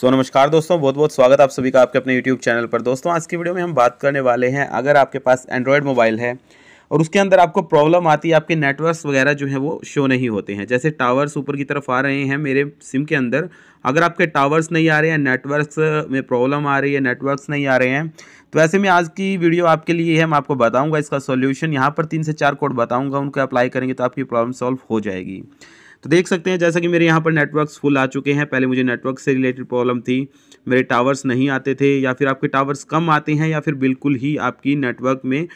सो so, नमस्कार दोस्तों बहुत बहुत स्वागत आप सभी का आपके अपने यूट्यूब चैनल पर दोस्तों आज की वीडियो में हम बात करने वाले हैं अगर आपके पास एंड्रॉयड मोबाइल है और उसके अंदर आपको प्रॉब्लम आती है आपके नेटवर्क्स वगैरह जो है वो शो नहीं होते हैं जैसे टावर्स ऊपर की तरफ आ रहे हैं मेरे सिम के अंदर अगर आपके टावर्स नहीं आ रहे हैं नेटवर्क्स में प्रॉब्लम आ रही है नेटवर्क नहीं आ रहे हैं तो ऐसे में आज की वीडियो आपके लिए है मैं आपको बताऊँगा इसका सोल्यूशन यहाँ पर तीन से चार कोड बताऊँगा उनको अप्लाई करेंगे तो आपकी प्रॉब्लम सॉल्व हो जाएगी तो देख सकते हैं जैसा कि मेरे यहाँ पर नेटवर्क्स फुल आ चुके हैं पहले मुझे नेटवर्क से रिलेटेड प्रॉब्लम थी मेरे टावर्स नहीं आते थे या फिर आपके टावर्स कम आते हैं या फिर बिल्कुल ही आपकी नेटवर्क में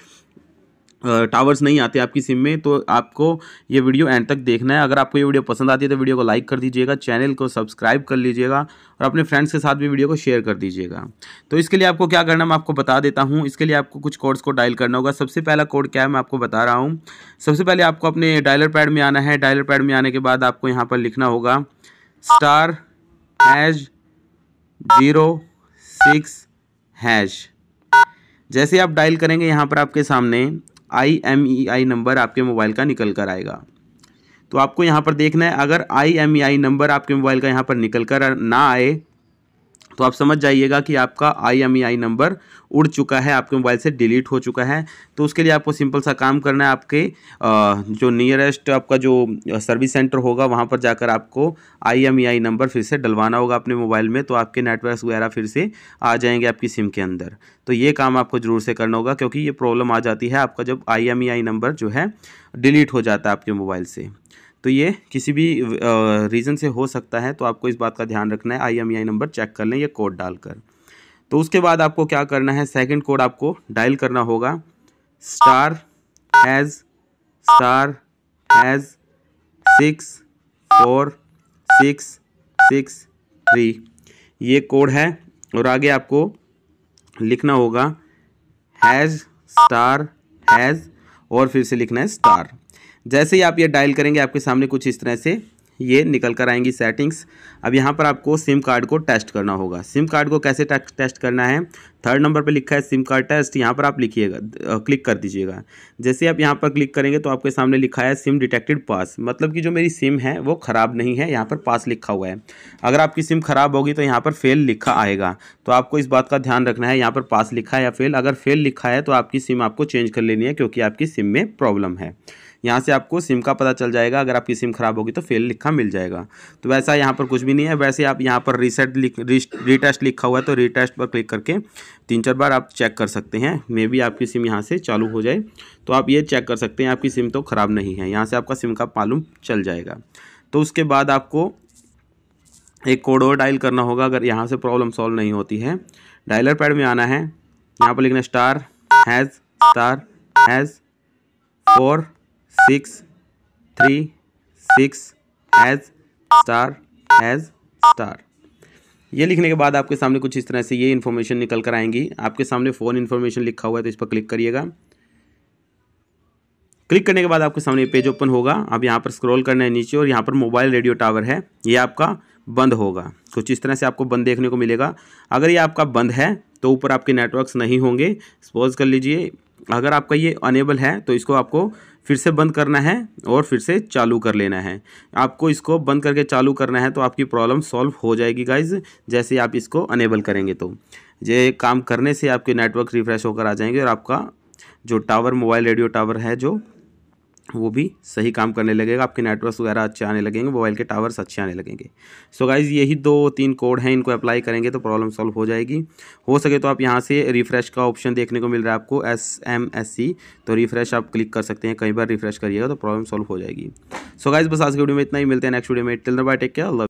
टावर्स नहीं आते आपकी सिम में तो आपको ये वीडियो एंड तक देखना है अगर आपको ये वीडियो पसंद आती है तो वीडियो को लाइक कर दीजिएगा चैनल को सब्सक्राइब कर लीजिएगा और अपने फ्रेंड्स के साथ भी वीडियो को शेयर कर दीजिएगा तो इसके लिए आपको क्या करना मैं आपको बता देता हूँ इसके लिए आपको कुछ कोड्स को डायल करना होगा सबसे पहला कोड क्या है मैं आपको बता रहा हूँ सबसे पहले आपको अपने डायलर पैड में आना है डायलर पैड में आने के बाद आपको यहाँ पर लिखना होगा star hash zero six hash जैसे आप डायल करेंगे यहाँ पर आपके सामने I M E I number आपके मोबाइल का निकल कर आएगा तो आपको यहाँ पर देखना है अगर I M E I number आपके मोबाइल का यहाँ पर निकल कर ना आए तो आप समझ जाइएगा कि आपका आई एम ई आई नंबर उड़ चुका है आपके मोबाइल से डिलीट हो चुका है तो उसके लिए आपको सिंपल सा काम करना है आपके जो नियरेस्ट आपका जो सर्विस सेंटर होगा वहाँ पर जाकर आपको आई एम ई आई नंबर फिर से डलवाना होगा अपने मोबाइल में तो आपके नेटवर्क वगैरह फिर से आ जाएंगे आपकी सिम के अंदर तो ये काम आपको ज़रूर से करना होगा क्योंकि ये प्रॉब्लम आ जाती है आपका जब आई एम ई आई नंबर जो है डिलीट हो जाता है आपके मोबाइल से तो ये किसी भी रीज़न से हो सकता है तो आपको इस बात का ध्यान रखना है I M I number check कर लें यह कोड डालकर तो उसके बाद आपको क्या करना है सेकंड कोड आपको डायल करना होगा star hash star hash six four six six three ये कोड है और आगे आपको लिखना होगा हैज़ स्टार हैज़ और फिर से लिखना है स्टार जैसे ही आप ये डायल करेंगे आपके सामने कुछ इस तरह से ये निकल कर आएंगी सेटिंग्स अब यहाँ पर आपको सिम कार्ड को टेस्ट करना होगा सिम कार्ड को कैसे टेस्ट करना है थर्ड नंबर पर लिखा है सिम कार्ड टेस्ट यहाँ पर आप लिखिएगा क्लिक कर दीजिएगा जैसे आप यहाँ पर क्लिक करेंगे तो आपके सामने लिखा है सिम डिटेक्टेड पास मतलब कि जो मेरी सिम है वो ख़राब नहीं है यहाँ पर पास लिखा हुआ है अगर आपकी सिम ख़राब होगी तो यहाँ पर फेल लिखा आएगा तो आपको इस बात का ध्यान रखना है यहाँ पर पास लिखा है या फेल अगर फेल लिखा है तो आपकी सिम आपको चेंज कर लेनी है क्योंकि आपकी सिम में प्रॉब्लम है यहाँ से आपको सिम का पता चल जाएगा अगर आपकी सिम खराब होगी तो फेल लिखा मिल जाएगा तो वैसा यहाँ पर कुछ भी नहीं है वैसे आप यहाँ पर रीसेट लिख रीटेस्ट लिखा हुआ है तो रीटेस्ट पर क्लिक करके तीन चार बार आप चेक कर सकते हैं मे बी आपकी सिम यहाँ से चालू हो जाए तो आप ये चेक कर सकते हैं आपकी सिम तो ख़राब नहीं है यहाँ से आपका सिम का मालूम चल जाएगा तो उसके बाद आपको एक कोड और डायल करना होगा अगर यहाँ से प्रॉब्लम सॉल्व नहीं होती है डायलर पैड में आना है यहाँ पर लिखना star hash star hash four six three six hash star hash star ये लिखने के बाद आपके सामने कुछ इस तरह से ये इन्फॉर्मेशन निकल कर आएंगी आपके सामने फ़ोन इन्फॉर्मेशन लिखा हुआ है तो इस पर क्लिक करिएगा क्लिक करने के बाद आपके सामने पेज ओपन होगा आप यहाँ पर स्क्रॉल करना है नीचे और यहाँ पर मोबाइल रेडियो टावर है ये आपका बंद होगा कुछ इस तरह से आपको बंद देखने को मिलेगा अगर ये आपका बंद है तो ऊपर आपके नेटवर्क्स नहीं होंगे सपोज कर लीजिए अगर आपका ये अनेबल है तो इसको आपको फिर से बंद करना है और फिर से चालू कर लेना है आपको इसको बंद करके चालू करना है तो आपकी प्रॉब्लम सॉल्व हो जाएगी गाइज जैसे आप इसको अनेबल करेंगे तो ये काम करने से आपके नेटवर्क रिफ्रेश होकर आ जाएंगे और आपका जो टावर मोबाइल रेडियो टावर है जो वो भी सही काम करने लगेगा आपके नेटवर्क वगैरह अच्छे आने लगेंगे मोबाइल के टावर्स अच्छे आने लगेंगे सो so गाइज यही दो तीन कोड हैं इनको अप्लाई करेंगे तो प्रॉब्लम सॉल्व हो जाएगी हो सके तो आप यहाँ से रिफ्रेश का ऑप्शन देखने को मिल रहा है आपको एस एम एस सी तो रिफ्रेश आप क्लिक कर सकते हैं कई बार रिफ्रेश करिएगा तो प्रॉब्लम सॉल्व हो जाएगी सो so गाइज बस आज के वीडियो में इतना ही मिलते हैं नेक्स्ट वीडियो में टिल बाय टेक केयर